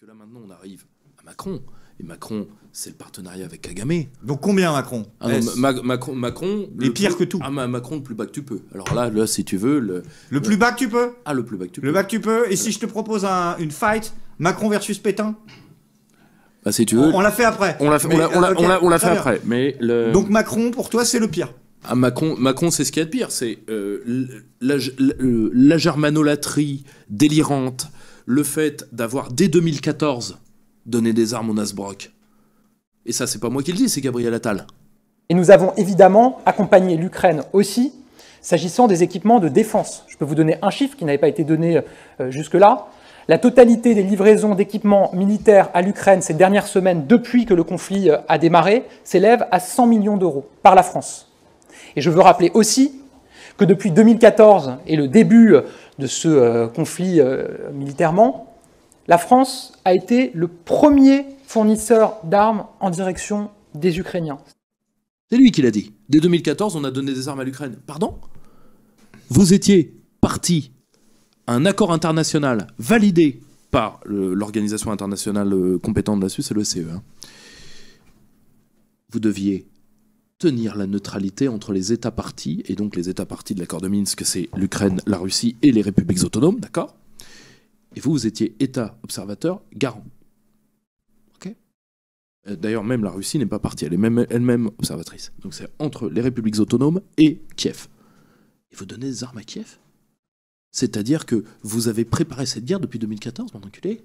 que là maintenant on arrive à Macron. Et Macron, c'est le partenariat avec Kagame. Donc combien Macron ah Macron, Macron, Les pire que tout. Ah, Macron, le plus bas que tu peux. Alors là, là si tu veux. Le, plus bas que tu peux Ah, le plus bas que tu peux. Le bas que tu peux. Et si je te propose une fight, Macron versus Pétain bah, si tu veux. On, l'a fait après. On l'a fait, après. Mais Donc Macron, pour toi, c'est le pire ah, Macron, Macron c'est ce qu'il y a de pire. C'est euh, la, la, la germanolatrie délirante le fait d'avoir, dès 2014, donné des armes au Nasbrock. Et ça, c'est pas moi qui le dis, c'est Gabriel Attal. Et nous avons évidemment accompagné l'Ukraine aussi, s'agissant des équipements de défense. Je peux vous donner un chiffre qui n'avait pas été donné euh, jusque-là. La totalité des livraisons d'équipements militaires à l'Ukraine ces dernières semaines, depuis que le conflit euh, a démarré, s'élève à 100 millions d'euros par la France. Et je veux rappeler aussi que depuis 2014 et le début euh, de ce euh, conflit euh, militairement, la France a été le premier fournisseur d'armes en direction des Ukrainiens. C'est lui qui l'a dit. Dès 2014, on a donné des armes à l'Ukraine. Pardon Vous étiez parti à un accord international validé par euh, l'organisation internationale compétente de la Suisse, c'est le e, Hein. Vous deviez tenir la neutralité entre les États partis, et donc les États partis de l'accord de Minsk, c'est l'Ukraine, la Russie et les républiques autonomes, d'accord Et vous, vous étiez État observateur garant. Ok euh, D'ailleurs, même la Russie n'est pas partie, elle est même elle-même observatrice. Donc c'est entre les républiques autonomes et Kiev. Et vous donnez des armes à Kiev C'est-à-dire que vous avez préparé cette guerre depuis 2014, mon enculé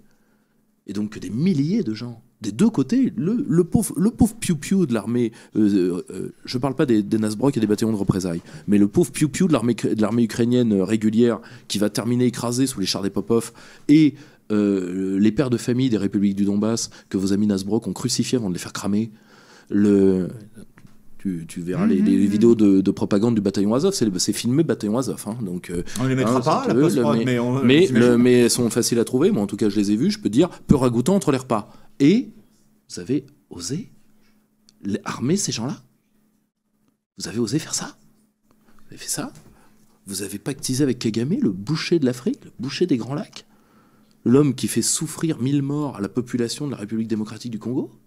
Et donc que des milliers de gens des deux côtés, le, pauvre, le pauvre piou-piou de l'armée, euh, euh, euh, je ne parle pas des, des Nasbrock et des bataillons de représailles, mais le pauvre piou-piou de l'armée ukrainienne régulière qui va terminer écrasé sous les chars des Popov et les pères de famille des républiques du Donbass que vos amis Nasbrock ont crucifiés avant de les faire cramer. Le, tu, verras les, mhm. vidéos de, propagande du bataillon Azov, c'est filmé bataillon Azov. Hein, donc, on les hein, mettra pas, la poste mais, mais, le, mais elles sont faciles à trouver. Moi, en tout cas, je les ai vues. Je peux dire, peu ragoûtant entre les repas. Et vous avez osé armer ces gens-là Vous avez osé faire ça Vous avez fait ça Vous avez pactisé avec Kagame, le boucher de l'Afrique, le boucher des Grands Lacs L'homme qui fait souffrir mille morts à la population de la République démocratique du Congo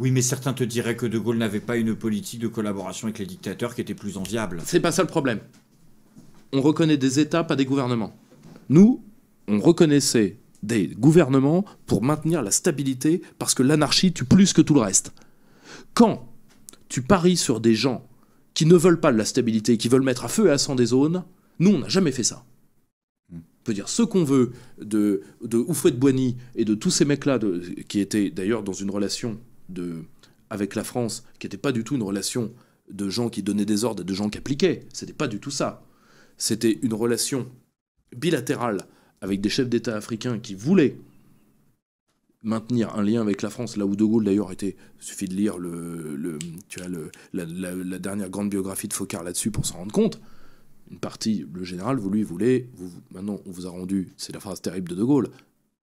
oui, mais certains te diraient que De Gaulle n'avait pas une politique de collaboration avec les dictateurs qui était plus enviable. C'est pas ça le problème. On reconnaît des États, pas des gouvernements. Nous, on reconnaissait des gouvernements pour maintenir la stabilité parce que l'anarchie tue plus que tout le reste. Quand tu paries sur des gens qui ne veulent pas de la stabilité, qui veulent mettre à feu et à sang des zones, nous, on n'a jamais fait ça. On peut dire ce qu'on veut de, de Oufouet de Boigny et de tous ces mecs-là, qui étaient d'ailleurs dans une relation de, avec la France, qui n'était pas du tout une relation de gens qui donnaient des ordres et de gens qui appliquaient. Ce n'était pas du tout ça. C'était une relation bilatérale avec des chefs d'État africains qui voulaient maintenir un lien avec la France, là où De Gaulle d'ailleurs était, il suffit de lire le, tu la, dernière grande biographie de Focard là-dessus pour s'en rendre compte. Une partie, le général, vous lui voulez, maintenant on vous a rendu, c'est la phrase terrible de De Gaulle,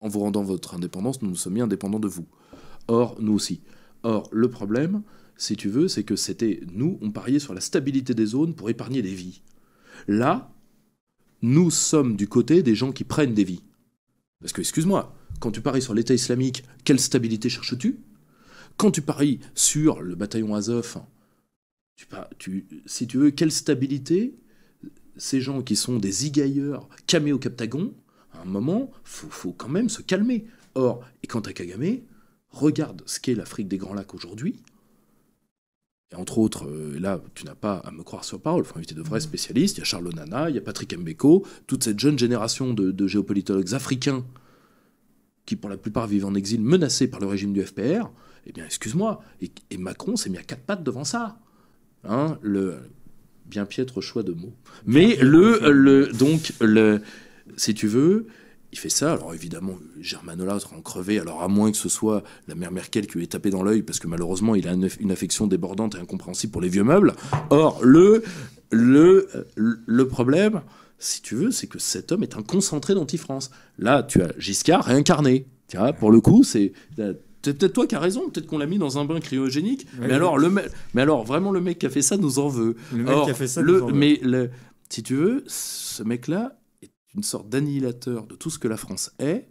en vous rendant votre indépendance, nous nous sommes mis indépendants de vous. Or, nous aussi. Or, le problème, si tu veux, c'est que c'était nous, on pariait sur la stabilité des zones pour épargner des vies. Là, nous sommes du côté des gens qui prennent des vies. Parce que, excuse-moi, quand tu paries sur l'État islamique, quelle stabilité cherches-tu Quand tu paries sur le bataillon Azov, tu, tu, si tu veux, quelle stabilité ces gens qui sont des igailleurs camés au Captagon, à un moment, faut, faut quand même se calmer. Or, et quant à Kagame, regarde ce qu'est l'Afrique des Grands Lacs aujourd'hui, et entre autres, euh, là, tu n'as pas à me croire sur parole, il faut inviter de vrais mmh. spécialistes. Il y a Charles Nana, il y a Patrick Mbeko, toute cette jeune génération de, géopolitologues africains qui, pour la plupart, vivent en exil, menacés par le régime du FPR. Eh bien, excuse-moi. Et, Macron s'est mis à quatre pattes devant ça. Hein, le bien piètre choix de mots. Mais le, le, donc, le, si tu veux, il fait ça. Alors évidemment, Germanola sera en crevé. Alors à moins que ce soit la mère Merkel qui lui ait tapé dans l'œil, parce que malheureusement, il a une affection débordante et incompréhensible pour les vieux meubles. Or, le, le, euh, le problème, si tu veux, c'est que cet homme est un concentré d'anti-France. Là, tu as Giscard réincarné. Tu pour le coup, c'est... Euh, peut-être toi qui as raison, peut-être qu'on l'a mis dans un bain cryogénique. mais, alors, le mais alors, vraiment, le mec qui a fait ça nous en veut. Le mec qui a fait ça Mais si tu veux, ce mec-là, une sorte d'annihilateur de tout ce que la France est.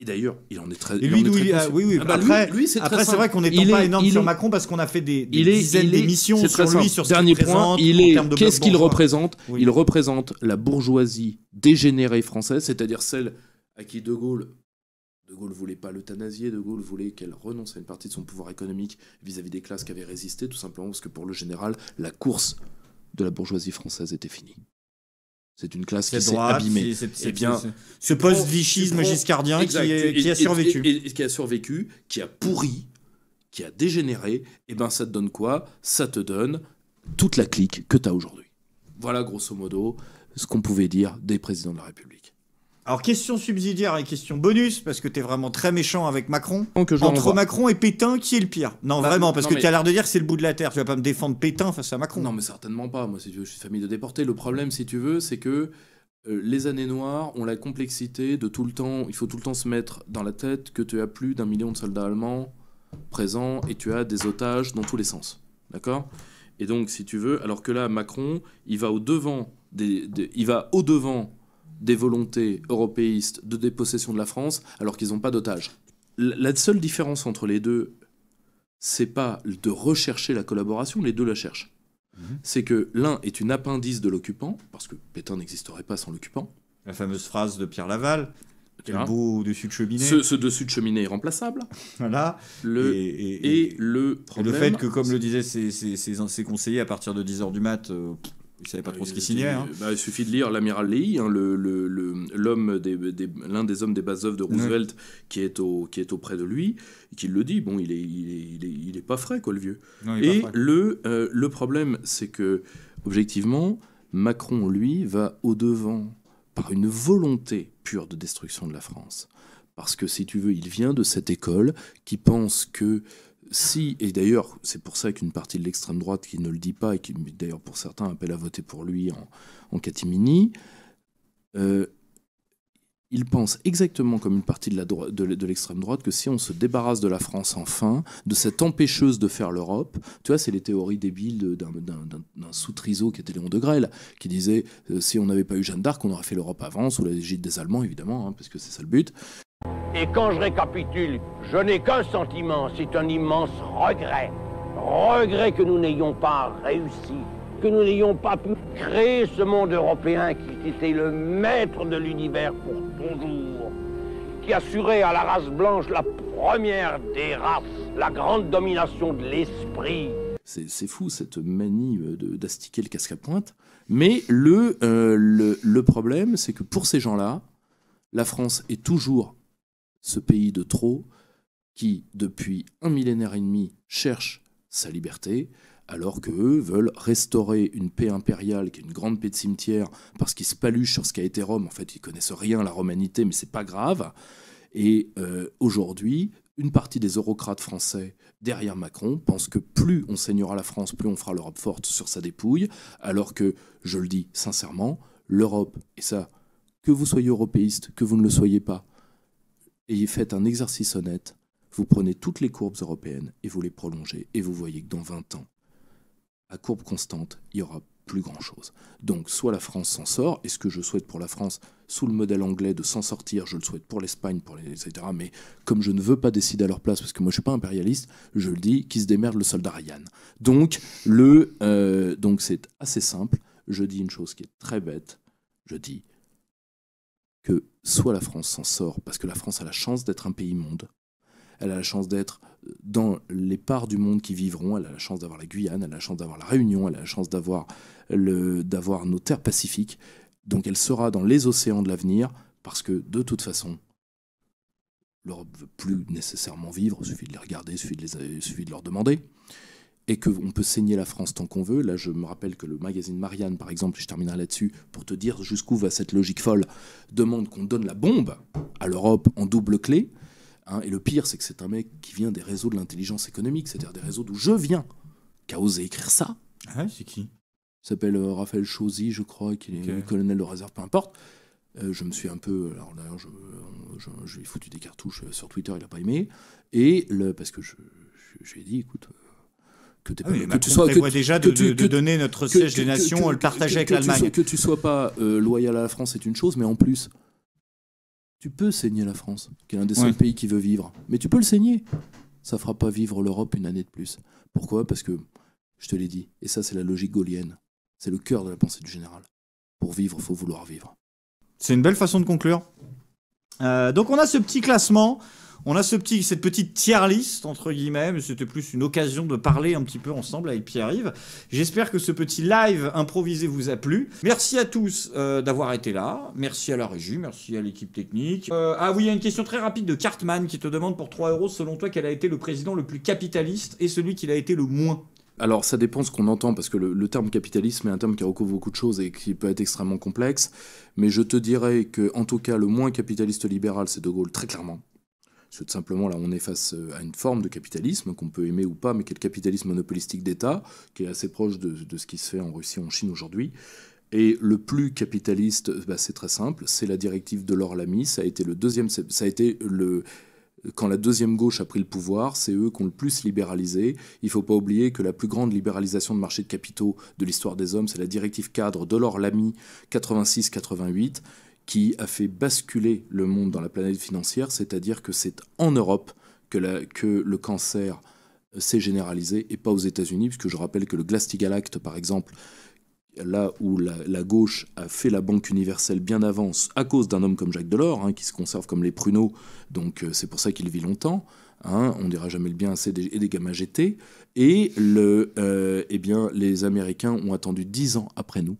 Et d'ailleurs, il en est très. Et lui, il est oui, oui. Ah bah après, c'est vrai qu'on n'est pas énorme sur Macron parce qu'on a fait des, des dizaines d'émissions sur lui, sur ce Dernier point, il Qu'est-ce qu'il représente Il représente la bourgeoisie dégénérée française, c'est-à-dire celle à qui De Gaulle. De Gaulle voulait pas l'euthanasier, De Gaulle voulait qu'elle renonce à une partie de son pouvoir économique vis à -vis des classes qui avaient résisté, tout simplement parce que pour le général, la course de la bourgeoisie française était finie. C'est une classe qui s'est abîmée. Eh bien, ce post-vichisme giscardien qui, a survécu. qui a survécu, qui a pourri, qui a dégénéré, et eh ben ça te donne quoi Ça te donne toute la clique que tu as aujourd'hui. Voilà grosso modo ce qu'on pouvait dire des présidents de la République. Alors, question subsidiaire et question bonus, parce que t'es vraiment très méchant avec Macron. Oh, Entre Macron et Pétain, qui est le pire Non, bah, vraiment, parce que tu as l'air de dire que c'est le bout de la terre. Tu vas pas me défendre Pétain face à Macron. Non, mais certainement pas. Moi, si je suis famille de déportés. Le problème, si tu veux, c'est que euh, les années noires ont la complexité de tout le temps. Il faut tout le temps se mettre dans la tête que tu as plus d'un million de soldats allemands présents et tu as des otages dans tous les sens. D'accord Et donc, si tu veux, alors que là, Macron, il va au devant il va au devant des volontés européistes de dépossession de la France alors qu'ils n'ont pas d'otages. La seule différence entre les deux, c'est pas de rechercher la collaboration, les deux la cherchent. Mhm. C'est que l'un est une appendice de l'occupant, parce que Pétain n'existerait pas sans l'occupant. La fameuse phrase de Pierre Laval, quel beau dessus de cheminée. Ce, dessus de cheminée est remplaçable. Voilà. et, et le fait que, comme le disaient ses, conseillers, à partir de 10h du mat, euh, il savait pas bah, trop ce qu'il signait. Hein. Bah, il suffit de lire l'amiral Lee, hein, l'un des, hommes des bases œuvres de Roosevelt qui, est au, qui auprès de lui, et qui le dit. Bon, il n'est pas frais, quoi, le vieux. et le, euh, le problème, c'est que, objectivement, Macron, lui, va au-devant par une volonté pure de destruction de la France. Parce que, si tu veux, il vient de cette école qui pense que si, et d'ailleurs, c'est pour ça qu'une partie de l'extrême droite qui ne le dit pas, et qui d'ailleurs pour certains appelle à voter pour lui en, catimini, euh, il pense exactement comme une partie de, l'extrême droite que si on se débarrasse de la France enfin, de cette empêcheuse de faire l'Europe, tu vois, c'est les théories débiles d'un sous-triseau qui était Léon de Grelle, qui disait euh, si on n'avait pas eu Jeanne d'Arc, on aurait fait l'Europe avant, sous l'égide des Allemands, évidemment, hein, parce que c'est ça le but. Et quand je récapitule, je n'ai qu'un sentiment, c'est un immense regret. Regret que nous n'ayons pas réussi, que nous n'ayons pas pu créer ce monde européen qui était le maître de l'univers pour toujours, qui assurait à la race blanche la première des races, la grande domination de l'esprit. C'est fou cette manie euh, d'astiquer le casque à pointe. Mais le, euh, le, le problème, c'est que pour ces gens-là, la France est toujours ce pays de trop qui, depuis un millénaire et demi, cherche sa liberté, alors qu'eux veulent restaurer une paix impériale qui est une grande paix de cimetière parce qu'ils se paluchent sur ce qu'a été Rome. En fait, ils connaissent rien à la romanité, mais c'est pas grave. Et euh, aujourd'hui, une partie des eurocrates français derrière Macron pense que plus on saignera la France, plus on fera l'Europe forte sur sa dépouille, alors que, je le dis sincèrement, l'Europe, et ça, que vous soyez européiste, que vous ne le soyez pas, y fait un exercice honnête, vous prenez toutes les courbes européennes et vous les prolongez, et vous voyez que dans 20 ans, à courbe constante, il y aura plus grand-chose. Donc soit la France s'en sort, et ce que je souhaite pour la France, sous le modèle anglais de s'en sortir, je le souhaite pour l'Espagne, pour les, etc. Mais comme je ne veux pas décider à leur place, parce que moi je suis pas impérialiste, je le dis, qui se démerde le soldat Ryan. Donc le, euh, donc c'est assez simple. Je dis une chose qui est très bête. Je dis, que soit la France s'en sort, parce que la France a la chance d'être un pays monde, elle a la chance d'être euh, dans les parts du monde qui vivront, elle a la chance d'avoir la Guyane, elle a la chance d'avoir la Réunion, elle a la chance d'avoir nos terres pacifiques, donc elle sera dans les océans de l'avenir, parce que de toute façon, l'Europe ne veut plus nécessairement vivre, il suffit de les regarder, il suffit de, les, de leur demander et qu'on peut saigner la France tant qu'on veut. Là, je me rappelle que le magazine Marianne, par exemple, je terminerai là-dessus, pour te dire jusqu'où va cette logique folle, demande qu'on donne la bombe à l'Europe en double clé. Hein. et le pire, c'est que c'est un mec qui vient des réseaux de l'intelligence économique, c'est-à-dire des réseaux d'où je viens, qui a osé écrire ça. Ah, c'est qui Il s'appelle euh, Raphaël Chosy, je crois, qui est colonel de réserve, peu importe. Euh, je me suis un peu. Alors d'ailleurs, je, lui ai foutu des cartouches euh, sur Twitter, il n'a pas aimé. Et le, parce que je lui ai dit, écoute, ah que, tu sois déjà de, donner notre siège des nations, le partager avec l'Allemagne. Que tu sois pas euh, loyal à la France, c'est une chose, mais en plus, tu peux saigner la France, qui est l'un des seuls pays qui veut vivre. Mais tu peux le saigner. Ça fera pas vivre l'Europe une année de plus. Pourquoi Parce que je te l'ai dit, et ça c'est la logique gaulienne. C'est le cœur de la pensée du général. Pour vivre, faut vouloir vivre. C'est une belle façon de conclure. Euh, donc on a ce petit classement, on a ce petit, cette petite tier liste entre guillemets, mais c'était plus une occasion de parler un petit peu ensemble avec Pierre-Yves. J'espère que ce petit live improvisé vous a plu. Merci à tous euh, d'avoir été là, merci à la régie, merci à l'équipe technique. Euh, ah oui, il y a une question très rapide de Cartman qui te demande pour 3 euros selon toi quel a été le président le plus capitaliste et celui qui l'a été le moins. Alors ça dépend ce qu'on entend, parce que le, terme capitalisme est un terme qui recouvre beaucoup de choses et qui peut être extrêmement complexe, mais je te dirais que, en tout cas, le moins capitaliste libéral, c'est De Gaulle, très clairement. Parce que tout simplement, là, on est face euh, à une forme de capitalisme qu'on peut aimer ou pas, mais qui est le capitalisme monopolistique d'État, qui est assez proche de, ce qui se fait en Russie, en Chine aujourd'hui. Et le plus capitaliste, bah, c'est très simple, c'est la directive de l'Orlami, Ça a été le deuxième, ça a été le, quand la deuxième gauche a pris le pouvoir, c'est eux qui ont le plus libéralisé. Il ne faut pas oublier que la plus grande libéralisation de marché de capitaux de l'histoire des hommes, c'est la directive cadre de lamy 86-88, qui a fait basculer le monde dans la planète financière, c'est-à-dire que c'est en Europe que, le cancer euh, s'est généralisé et pas aux États-Unis, puisque je rappelle que le glass Act, par exemple, là où la, gauche a fait la Banque universelle bien avance à cause d'un homme comme Jacques Delors, hein, qui se conserve comme les pruneaux, donc euh, c'est pour ça qu'il vit longtemps. Hein, on dira jamais le bien assez des, et des GT. Et le, euh, eh bien, les Américains ont attendu dix ans après nous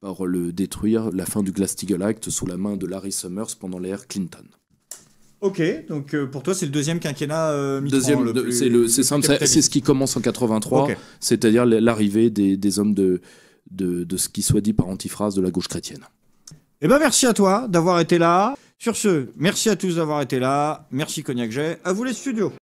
pour le détruire la fin du Glass-Steagall Act sous la main de Larry Summers pendant l'ère Clinton. Ok, donc euh, pour toi c'est le deuxième quinquennat euh, Deuxième, c'est simple, c'est ce qui commence en 83, c'est-à-dire l'arrivée des, des, hommes de, de, ce qui soit dit par antiphrase de la gauche chrétienne. Eh ben merci à toi d'avoir été là. Sur ce, merci à tous d'avoir été là. Merci Cognac J. À vous les studios.